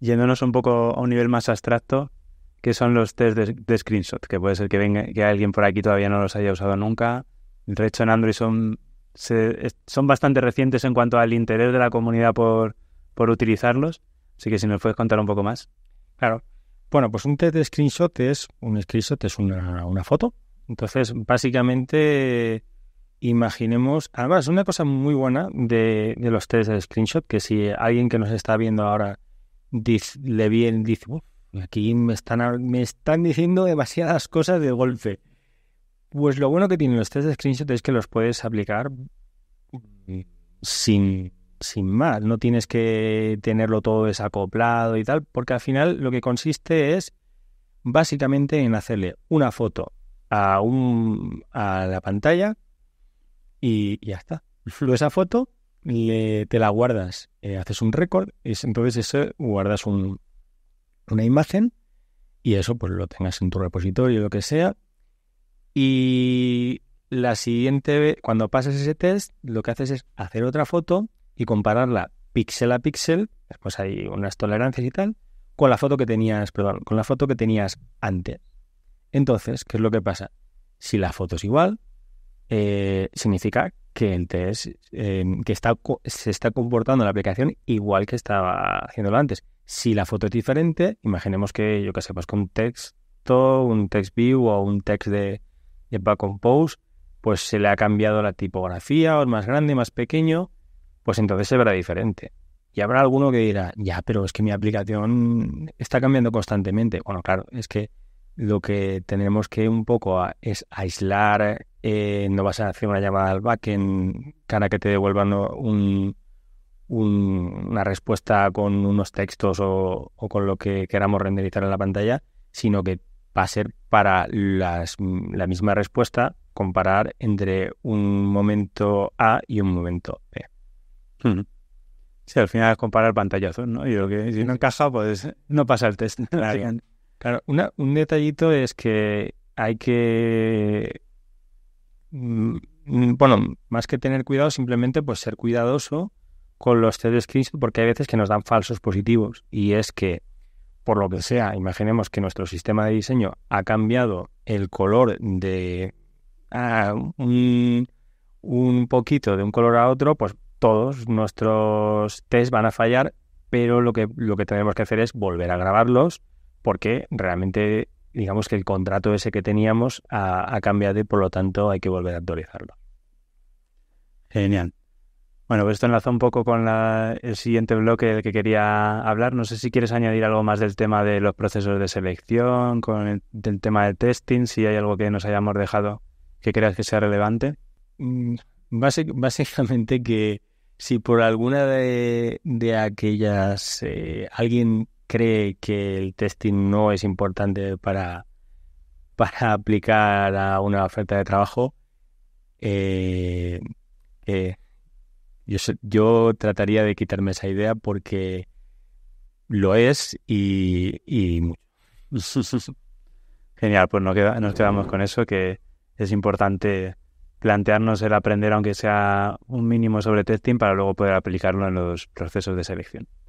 yéndonos un poco a un nivel más abstracto, que son los test de, screenshot, que puede ser que, venga, que alguien por aquí todavía no los haya usado nunca. De hecho, en Android son, son bastante recientes en cuanto al interés de la comunidad por, por utilizarlos. Así que si nos puedes contar un poco más. Claro. Bueno, pues un test de screenshot es un screenshot, es una, foto. Entonces, básicamente, imaginemos, además, una cosa muy buena de, de los test de screenshot, que si alguien que nos está viendo ahora le bien dice, aquí me están, me están diciendo demasiadas cosas de golpe. Pues lo bueno que tienen los test de screenshot es que los puedes aplicar mm, sin, sin más. No tienes que tenerlo todo desacoplado y tal, porque al final lo que consiste es básicamente en hacerle una foto a, un, a la pantalla y, ya está. esa foto te la guardas, eh, haces un récord, y entonces guardas una imagen y eso pues lo tengas en tu repositorio, lo que sea. Y la siguiente, vez cuando pasas ese test, lo que haces es hacer otra foto y compararla píxel a píxel, después pues hay unas tolerancias y tal, con la foto que tenías, perdón, con la foto que tenías antes. Entonces, ¿qué es lo que pasa? Si la foto es igual, eh, significa significa clientes, eh, que está, se está comportando la aplicación igual que estaba haciéndolo antes. Si la foto es diferente, imaginemos que, yo que sé, pues con un texto, un text view o un text de, back on post, pues se le ha cambiado la tipografía, o es más grande, más pequeño, pues entonces se verá diferente. Y habrá alguno que dirá, ya, pero es que mi aplicación está cambiando constantemente. Bueno, claro, es que lo que tenemos que un poco es aislar eh, no vas a hacer una llamada al backend cara que te devuelvan una respuesta con unos textos o, con lo que queramos renderizar en la pantalla, sino que va a ser para la misma respuesta comparar entre un momento A y un momento B. Hmm. Sí, al final es comparar pantallazos, ¿no? Y lo que si no encaja, pues no pasa el test. Claro, un detallito es que hay que Mm, bueno, más que tener cuidado, simplemente pues ser cuidadoso con los test de porque hay veces que nos dan falsos positivos y es que por lo que sea, imaginemos que nuestro sistema de diseño ha cambiado el color de ah, un, poquito de un color a otro, pues todos nuestros test van a fallar, pero lo que, lo que tenemos que hacer es volver a grabarlos porque realmente digamos que el contrato ese que teníamos ha, cambiado y por lo tanto hay que volver a actualizarlo. Genial. Bueno, pues esto enlaza un poco con el siguiente bloque del que quería hablar. No sé si quieres añadir algo más del tema de los procesos de selección, con el del tema del testing, si hay algo que nos hayamos dejado que creas que sea relevante. Mm, básicamente que si por alguna de, aquellas eh, alguien cree que el testing no es importante para, para aplicar a una oferta de trabajo, eh, eh, yo, trataría de quitarme esa idea porque lo es y, Genial, pues no nos quedamos con eso, que es importante plantearnos el aprender, aunque sea un mínimo sobre testing, para luego poder aplicarlo en los procesos de selección.